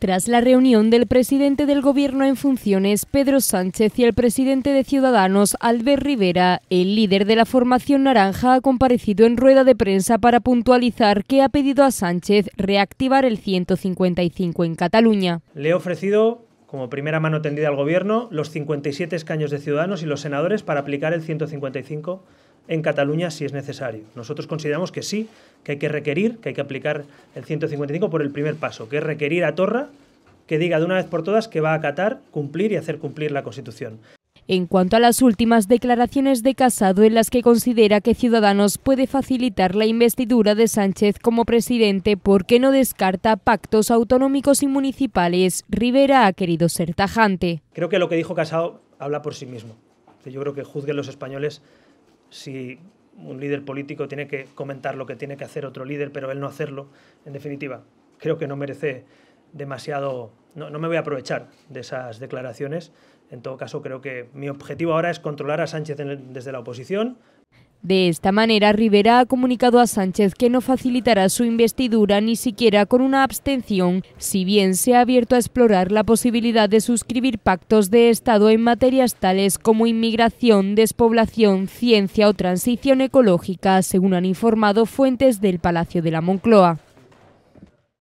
Tras la reunión del presidente del Gobierno en funciones, Pedro Sánchez, y el presidente de Ciudadanos, Albert Rivera, el líder de la formación naranja ha comparecido en rueda de prensa para puntualizar que ha pedido a Sánchez reactivar el 155 en Cataluña. Le he ofrecido como primera mano tendida al Gobierno los 57 escaños de Ciudadanos y los senadores para aplicar el 155 en Cataluña si es necesario. Nosotros consideramos que sí, que hay que requerir, que hay que aplicar el 155 por el primer paso, que es requerir a Torra que diga de una vez por todas que va a acatar, cumplir y hacer cumplir la Constitución. En cuanto a las últimas declaraciones de Casado en las que considera que Ciudadanos puede facilitar la investidura de Sánchez como presidente porque no descarta pactos autonómicos y municipales, Rivera ha querido ser tajante. Creo que lo que dijo Casado habla por sí mismo. Yo creo que juzguen los españoles si un líder político tiene que comentar lo que tiene que hacer otro líder, pero él no hacerlo, en definitiva, creo que no merece demasiado, no, me voy a aprovechar de esas declaraciones. En todo caso, creo que mi objetivo ahora es controlar a Sánchez desde la oposición. De esta manera, Rivera ha comunicado a Sánchez que no facilitará su investidura ni siquiera con una abstención, si bien se ha abierto a explorar la posibilidad de suscribir pactos de Estado en materias tales como inmigración, despoblación, ciencia o transición ecológica, según han informado fuentes del Palacio de la Moncloa.